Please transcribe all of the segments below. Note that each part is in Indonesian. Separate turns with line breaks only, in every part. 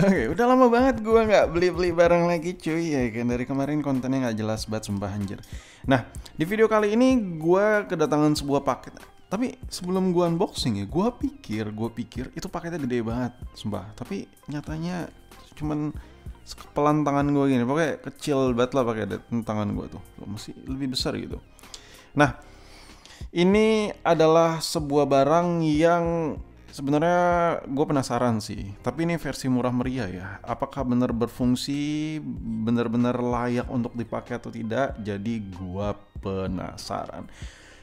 Oke, udah lama banget gue nggak beli-beli barang lagi cuy ya kan dari kemarin kontennya nggak jelas banget sumpah anjir. Nah, di video kali ini gue kedatangan sebuah paket. Tapi sebelum gue unboxing ya, gue pikir, gue pikir itu paketnya gede banget, sumpah. Tapi nyatanya cuman sekepelan tangan gue gini, pokoknya kecil banget lah pakai tangan gue tuh. Masih lebih besar gitu. Nah, ini adalah sebuah barang yang Sebenarnya gue penasaran sih, tapi ini versi murah meriah ya. Apakah benar berfungsi, benar-benar layak untuk dipakai atau tidak? Jadi gue penasaran.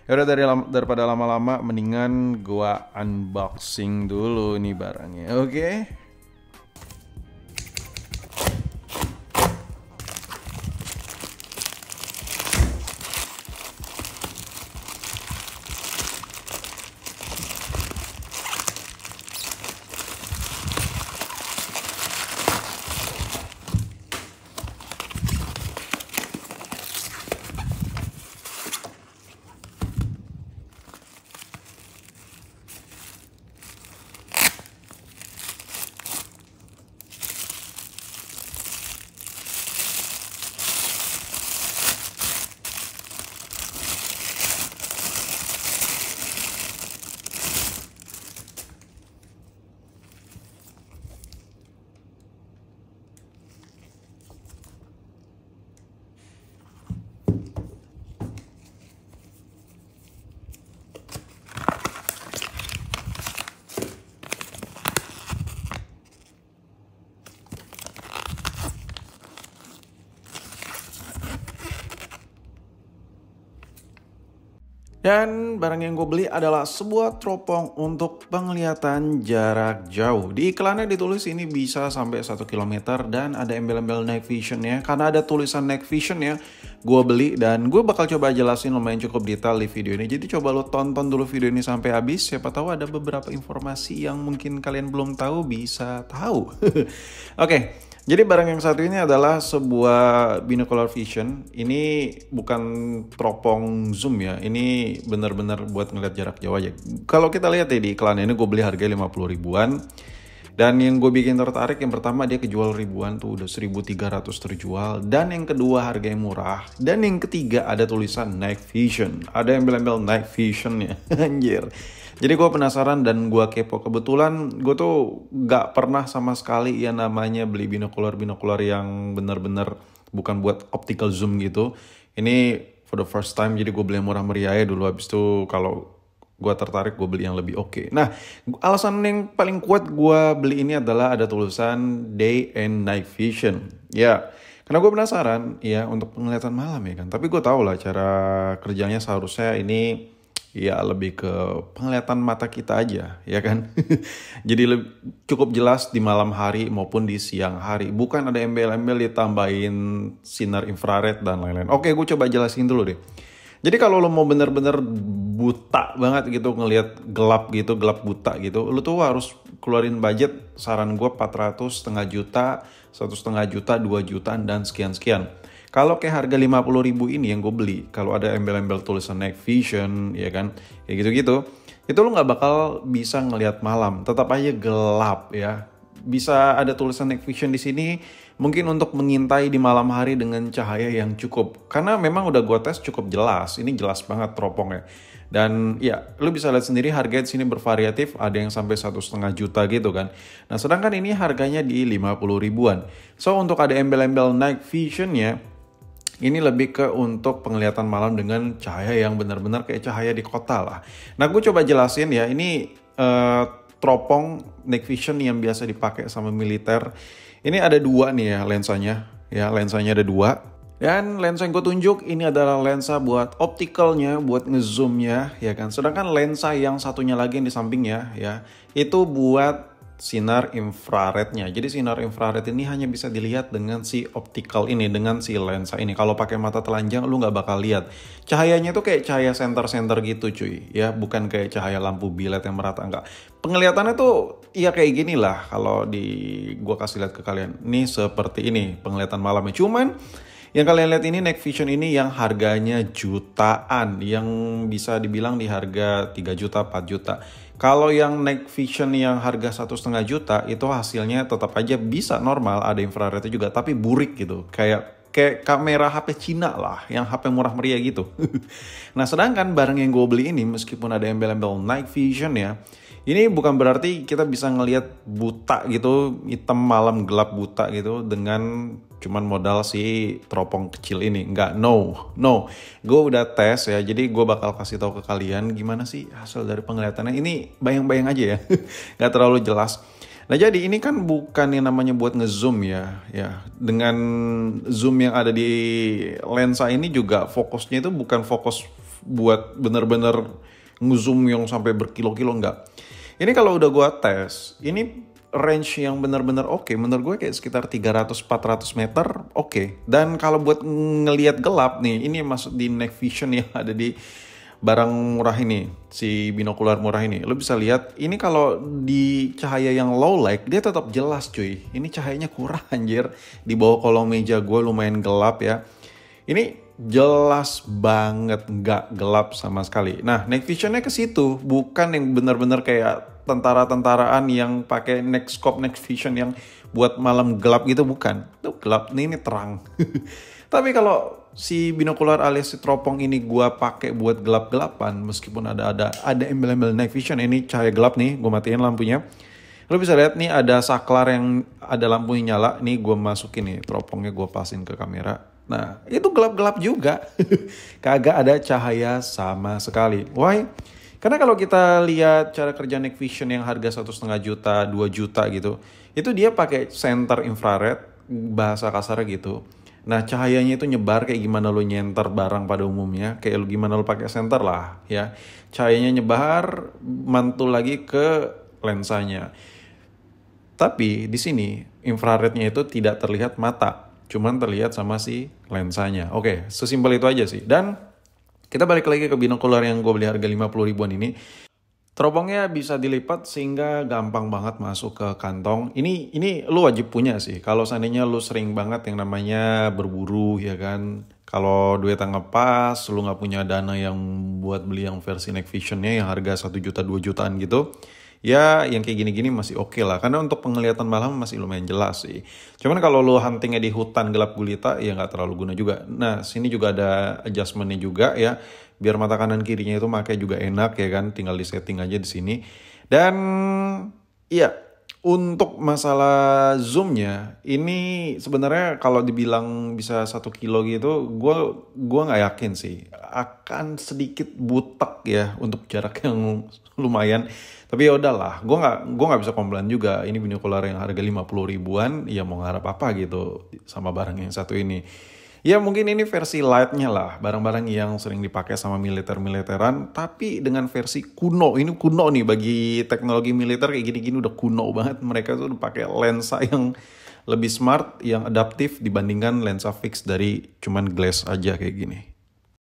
Ya udah dari daripada lama-lama, mendingan gue unboxing dulu nih barangnya. Oke. Okay? Dan barang yang gue beli adalah sebuah teropong untuk penglihatan jarak jauh. Di iklannya ditulis ini bisa sampai 1 km dan ada embel-embel night vision ya. Karena ada tulisan night vision ya, gue beli dan gue bakal coba jelasin lumayan cukup detail di video ini. Jadi coba lo tonton dulu video ini sampai habis. Siapa tahu ada beberapa informasi yang mungkin kalian belum tahu bisa tahu. Oke. Okay. Jadi barang yang satu ini adalah sebuah binocular vision. Ini bukan teropong zoom ya. Ini benar-benar buat ngeliat jarak jauh aja. Kalau kita lihat ya di iklan ini gue beli harga 50 ribuan. Dan yang gue bikin tertarik yang pertama dia kejual ribuan tuh udah 1300 terjual dan yang kedua harganya murah dan yang ketiga ada tulisan night vision. Ada yang bilang-bilang night vision ya. Anjir. Jadi gue penasaran dan gue kepo. Kebetulan gue tuh gak pernah sama sekali ya namanya beli binokular-binokular yang bener-bener bukan buat optical zoom gitu. Ini for the first time jadi gue beli murah meriah ya dulu habis itu kalau gue tertarik gue beli yang lebih oke. Okay. Nah alasan yang paling kuat gue beli ini adalah ada tulisan day and night vision. Ya karena gue penasaran ya untuk penglihatan malam ya kan. Tapi gue tau lah cara kerjanya seharusnya ini ya lebih ke penglihatan mata kita aja ya kan. Jadi lebih, cukup jelas di malam hari maupun di siang hari. Bukan ada embel-embel ditambahin sinar infrared dan lain-lain. Oke gue coba jelasin dulu deh. Jadi kalau lo mau bener-bener buta banget gitu ngelihat gelap gitu gelap buta gitu lu tuh harus keluarin budget saran gue 400 setengah juta satu setengah juta 2 juta dan sekian sekian kalau kayak harga 50 ribu ini yang gue beli kalau ada embel-embel tulisan night vision ya kan kayak gitu-gitu itu lu nggak bakal bisa ngelihat malam tetap aja gelap ya bisa ada tulisan night vision di sini mungkin untuk mengintai di malam hari dengan cahaya yang cukup karena memang udah gue tes cukup jelas ini jelas banget teropongnya dan ya lu bisa lihat sendiri harga di sini bervariatif ada yang sampai satu setengah juta gitu kan nah sedangkan ini harganya di 50 ribuan so untuk ada embel-embel night ya ini lebih ke untuk penglihatan malam dengan cahaya yang benar-benar kayak cahaya di kota lah. Nah, gue coba jelasin ya. Ini uh, teropong night vision yang biasa dipakai sama militer. Ini ada dua nih ya lensanya. Ya, lensanya ada dua. Dan lensa yang gue tunjuk ini adalah lensa buat opticalnya, buat ngezoomnya, ya kan. Sedangkan lensa yang satunya lagi yang di sampingnya, ya, itu buat sinar infrarednya. Jadi sinar infrared ini hanya bisa dilihat dengan si optical ini, dengan si lensa ini. Kalau pakai mata telanjang lu nggak bakal lihat. Cahayanya tuh kayak cahaya center-center gitu cuy. Ya bukan kayak cahaya lampu bilet yang merata enggak. Penglihatannya tuh ya kayak gini lah kalau di gua kasih lihat ke kalian. Nih seperti ini penglihatan malamnya. Cuman yang kalian lihat ini Night Vision ini yang harganya jutaan, yang bisa dibilang di harga 3 juta, 4 juta. Kalau yang Night Vision yang harga satu setengah juta itu hasilnya tetap aja bisa normal, ada infrarednya juga, tapi burik gitu, kayak kayak kamera HP Cina lah, yang HP murah meriah gitu. nah sedangkan barang yang gue beli ini meskipun ada embel-embel night vision ya, ini bukan berarti kita bisa ngelihat buta gitu, hitam malam gelap buta gitu dengan cuman modal si teropong kecil ini nggak no no gue udah tes ya jadi gue bakal kasih tahu ke kalian gimana sih hasil dari penglihatannya ini bayang-bayang aja ya nggak terlalu jelas nah jadi ini kan bukan yang namanya buat ngezoom ya ya dengan zoom yang ada di lensa ini juga fokusnya itu bukan fokus buat bener-bener ngezoom yang sampai berkilo-kilo nggak ini kalau udah gue tes ini range yang benar-benar oke. Okay. Menurut gue kayak sekitar 300-400 meter oke. Okay. Dan kalau buat ngelihat gelap nih, ini masuk di night vision yang ada di barang murah ini, si binokular murah ini. Lo bisa lihat, ini kalau di cahaya yang low light, dia tetap jelas cuy. Ini cahayanya kurang anjir. Di bawah kolong meja gue lumayan gelap ya. Ini jelas banget nggak gelap sama sekali. Nah, night visionnya ke situ, bukan yang benar-benar kayak tentara-tentaraan yang pakai next scope next vision yang buat malam gelap gitu bukan tuh gelap ini, ini terang tapi kalau si binokular alias si teropong ini gua pakai buat gelap-gelapan meskipun ada ada ada embel-embel night vision ini cahaya gelap nih gua matiin lampunya lo bisa lihat nih ada saklar yang ada lampunya nyala nih gua masukin nih teropongnya gua pasin ke kamera nah itu gelap-gelap juga kagak ada cahaya sama sekali why karena kalau kita lihat cara kerja Nick Vision yang harga satu setengah juta, 2 juta gitu, itu dia pakai center infrared, bahasa kasar gitu. Nah cahayanya itu nyebar kayak gimana lo nyenter barang pada umumnya, kayak lo gimana lo pakai center lah ya. Cahayanya nyebar, mantul lagi ke lensanya. Tapi di sini infrarednya itu tidak terlihat mata, cuman terlihat sama si lensanya. Oke, sesimpel itu aja sih. Dan kita balik lagi ke binokular yang gue beli harga 50 ribuan ini. Teropongnya bisa dilipat sehingga gampang banget masuk ke kantong. Ini ini lu wajib punya sih. Kalau seandainya lu sering banget yang namanya berburu ya kan. Kalau duit yang ngepas, lu nggak punya dana yang buat beli yang versi night visionnya yang harga 1 juta 2 jutaan gitu ya yang kayak gini-gini masih oke okay lah karena untuk penglihatan malam masih lumayan jelas sih cuman kalau lo huntingnya di hutan gelap gulita ya nggak terlalu guna juga nah sini juga ada adjustmentnya juga ya biar mata kanan kirinya itu makanya juga enak ya kan tinggal di setting aja di sini dan iya untuk masalah zoomnya, ini sebenarnya kalau dibilang bisa satu kilo gitu, gue gua nggak yakin sih akan sedikit butek ya untuk jarak yang lumayan. Tapi ya udahlah, gue nggak gua nggak bisa komplain juga. Ini binokular yang harga 50 ribuan, ya mau ngarap apa gitu sama barang yang satu ini. Ya mungkin ini versi lightnya lah, barang-barang yang sering dipakai sama militer-militeran, tapi dengan versi kuno. Ini kuno nih bagi teknologi militer kayak gini-gini udah kuno banget. Mereka tuh udah pakai lensa yang lebih smart, yang adaptif dibandingkan lensa fix dari cuman glass aja kayak gini.